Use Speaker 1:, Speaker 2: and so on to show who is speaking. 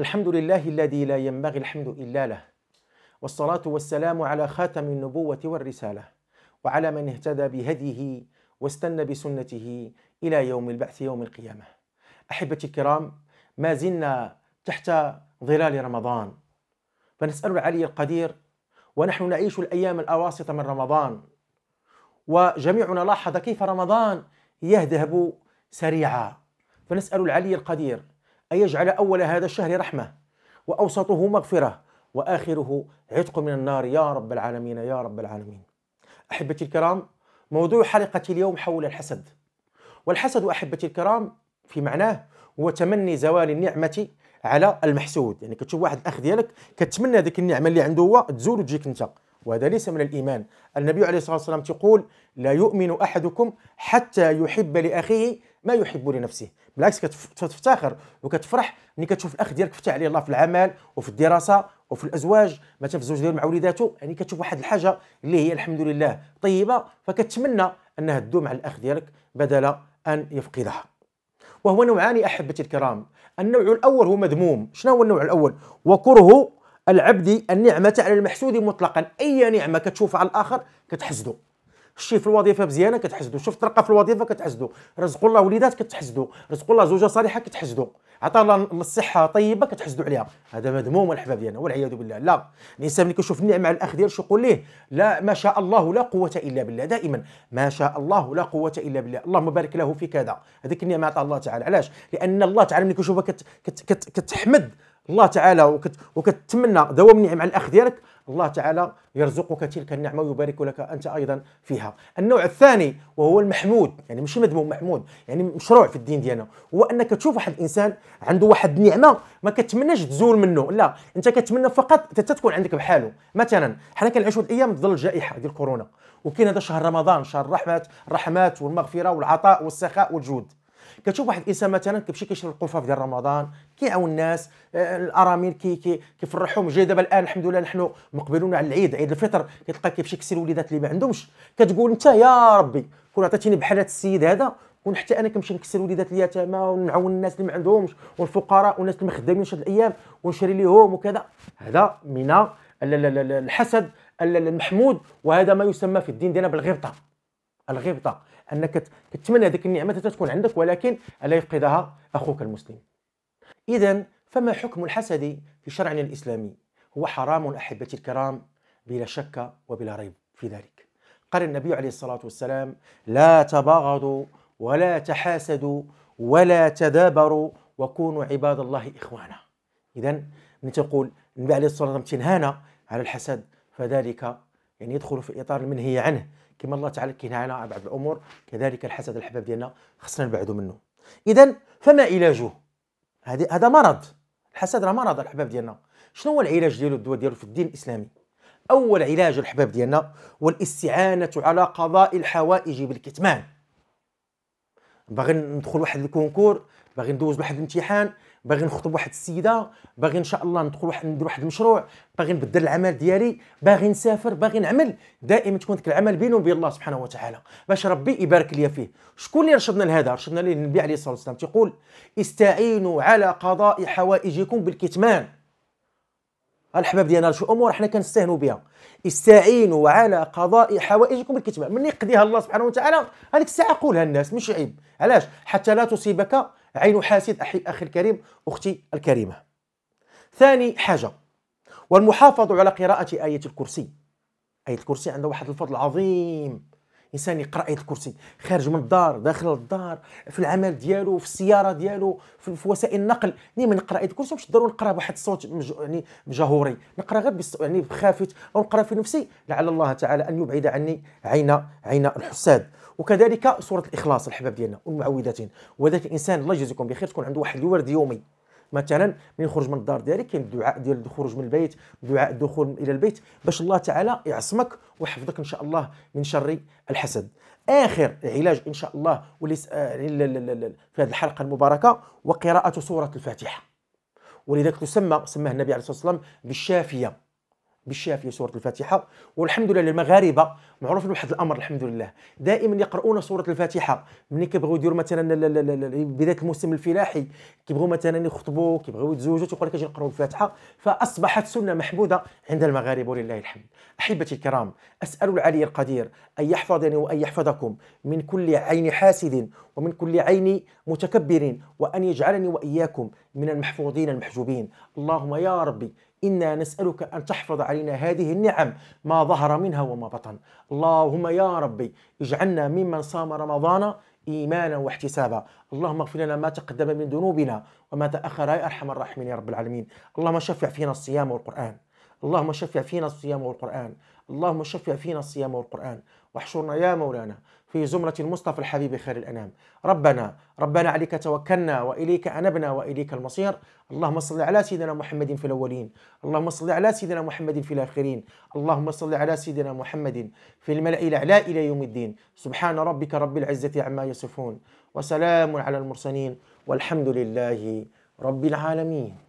Speaker 1: الحمد لله الذي لا ينبغي الحمد إلا له والصلاة والسلام على خاتم النبوة والرسالة وعلى من اهتدى بهديه واستنى بسنته إلى يوم البعث يوم القيامة أحبتي الكرام ما زلنا تحت ظلال رمضان فنسأل العلي القدير ونحن نعيش الأيام الأواسط من رمضان وجميعنا لاحظ كيف رمضان يذهب سريعا فنسأل العلي القدير أن يجعل أول هذا الشهر رحمة وأوسطه مغفرة وآخره عتق من النار يا رب العالمين يا رب العالمين أحبتي الكرام موضوع حلقة اليوم حول الحسد والحسد أحبتي الكرام في معناه هو تمني زوال النعمة على المحسود يعني كتشوف واحد الأخ ديالك كتمنى ذيك النعمة اللي عنده هو تزول وتجيك أنت وهذا ليس من الإيمان النبي عليه الصلاة والسلام تقول لا يؤمن أحدكم حتى يحب لأخيه ما يحب لنفسه بالعكس كتفتخر وكتفرح ملي كتشوف الاخ ديالك فتح عليه الله في العمل وفي الدراسه وفي الازواج مثلا في الزوج ديالو مع وليداتو يعني كتشوف واحد الحاجه اللي هي الحمد لله طيبه فكتمنى انها تدوم على الاخ ديالك بدل ان يفقدها وهو نوعان احبتي الكرام النوع الاول هو مذموم شنو هو النوع الاول وكره العبد النعمه على المحسود مطلقا اي نعمه كتشوفها على الاخر كتحسدو شتي في الوظيفه مزيانه كتحسدو شفت رقه في الوظيفه كتحسدو رزق الله وليدات كتحسدو رزق الله زوجه صالحه كتحسدو عطا الله الصحه طيبه كتحسدو عليها هذا مذموم الحباب ديالنا والعياذ بالله لا الانسان ملي كيشوف النعمه على الاخ ديالو يقول ليه لا ما شاء الله لا قوه الا بالله دائما ما شاء الله لا قوه الا بالله اللهم بارك له في كذا هذيك النعمه عطا الله تعالى علاش لان الله تعالى ملي كيشوفها كت كت كت كتحمد الله تعالى وكت وكتتمنى دوام النعم على الاخ ديالك الله تعالى يرزقك تلك النعمه ويبارك لك انت ايضا فيها النوع الثاني وهو المحمود يعني ماشي مذموم محمود يعني مشروع في الدين ديالنا هو انك تشوف واحد الانسان عنده واحد النعمه ما كتمناش تزول منه لا انت كتمنى فقط حتى تكون عندك بحاله مثلا حنا كنعيشوا الايام ظل الجائحه ديال كورونا وكاين هذا شهر رمضان شهر الرحمات الرحمات والمغفره والعطاء والسخاء والجود كتشوف واحد الانسان مثلا كيمشي كيشري في ديال رمضان كيعاون الناس آه، الارامل كي كي كيفرحهم جاي دابا الان الحمد لله نحن مقبلون على العيد عيد الفطر كتلقى كيمشي كيسير الوليدات اللي ما عندهمش كتقول انت يا ربي كون عطيتيني بحال هذا السيد هذا كون حتى انا كنمشي نكسر وليدات اليتامى ونعاون الناس اللي ما عندهمش والفقراء والناس اللي ما خدامينش هاد الايام ونشري ليهم وكذا هذا من الحسد المحمود وهذا ما يسمى في الدين ديالنا بالغبطه الغبطه انك تتمنى هذيك النعمه تكون عندك ولكن الا يفقدها اخوك المسلم اذا فما حكم الحسد في شرعنا الاسلامي هو حرام احبتي الكرام بلا شك وبلا ريب في ذلك قال النبي عليه الصلاه والسلام لا تباغضوا ولا تحاسدوا ولا تدابروا وكونوا عباد الله اخوانا اذا من تقول النبي عليه الصلاه والسلام تنهانا على الحسد فذلك يعني يدخل في اطار المنهي عنه كما الله تعالى كنهانا عن بعض الامور كذلك الحسد الحباب ديالنا خصنا نبعدوا منه اذا فما علاجه هذا مرض الحسد راه مرض الحباب ديالنا شنو هو العلاج ديالو الدواء ديالو في الدين الاسلامي اول علاج الحباب ديالنا هو الاستعانه على قضاء الحوائج بالكتمان باغي ندخل واحد الكونكور باغي ندوز واحد الامتحان باغي نخطب واحد السيده باغي ان شاء الله ندخل واحد ندير واحد المشروع باغي نبدل العمل ديالي باغي نسافر باغي نعمل دائما تكون ديك العمل بيني وبين الله سبحانه وتعالى باش ربي يبارك لي فيه شكون اللي رشدنا لهذا رشدنا ليه النبي عليه الصلاه والسلام تيقول استعينوا على قضاء حوائجكم بالكتمان الحباب ديالنا شو امور حنا كنستهنوا بها استعينوا على قضاء حوائجكم بالكتمان من يقضيها الله سبحانه وتعالى هذيك الساعه قولها الناس مش عيب علاش حتى لا تصيبك عين حاسد أخي الكريم أختي الكريمة ثاني حاجة والمحافظة على قراءة آية الكرسي آية الكرسي عندها واحد الفضل عظيم انسان يقرا ايه الكرسي خارج من الدار داخل الدار في العمل ديالو في السياره ديالو في, في وسائل النقل من نقرا ايه الكرسي مش ضروري نقرا بواحد الصوت مج... يعني مجهوري نقرا غير بس... يعني بخافت او نقرا في نفسي لعل الله تعالى ان يبعد عني عين عين الحساد وكذلك سوره الاخلاص الحباب ديالنا والمعوذتين وذلك الانسان الله يجزيكم بخير تكون عنده واحد الورد يومي مثلا من يخرج من الدار ديالك كاين الدعاء ديال الخروج من البيت دعاء الدخول الى البيت باش الله تعالى يعصمك ويحفظك ان شاء الله من شر الحسد اخر علاج ان شاء الله واللي آه، في هذه الحلقه المباركه وقراءه سوره الفاتحه ولذلك تسمى سماها النبي عليه الصلاه والسلام بالشافيه بالشافي سوره الفاتحه والحمد لله المغاربه معروف بواحد الامر الحمد لله دائما يقرؤون سوره الفاتحه ملي كيبغيو يديروا مثلا بدايه الموسم الفلاحي كيبغيو مثلا يخطبوا كيبغيو يتزوجوا تيقول لك اجي نقراو الفاتحه فاصبحت سنه محموده عند المغاربه ولله الحمد احبتي الكرام اسال العلي القدير ان يحفظني وان يحفظكم من كل عين حاسد ومن كل عين متكبر وان يجعلني واياكم من المحفوظين المحجوبين اللهم يا ربي إنا نسألك أن تحفظ علينا هذه النعم ما ظهر منها وما بطن اللهم يا ربي اجعلنا ممن صام رمضان ايمانا واحتسابا اللهم اغفر لنا ما تقدم من ذنوبنا وما تاخر يا ارحم الراحمين يا رب العالمين اللهم شفع فينا الصيام والقران اللهم شفع فينا الصيام والقران اللهم شفع فينا الصيام والقران واحشرنا يا مولانا في زمرة المصطفى الحبيب خير الأنام ربنا ربنا عليك توكلنا وإليك أنبنا وإليك المصير اللهم صل على سيدنا محمد في الأولين اللهم صل على سيدنا محمد في الآخرين اللهم صل على سيدنا محمد في الملأ الأعلى إلى يوم الدين سبحان ربك رب العزة عما يصفون وسلام على المرسلين والحمد لله رب العالمين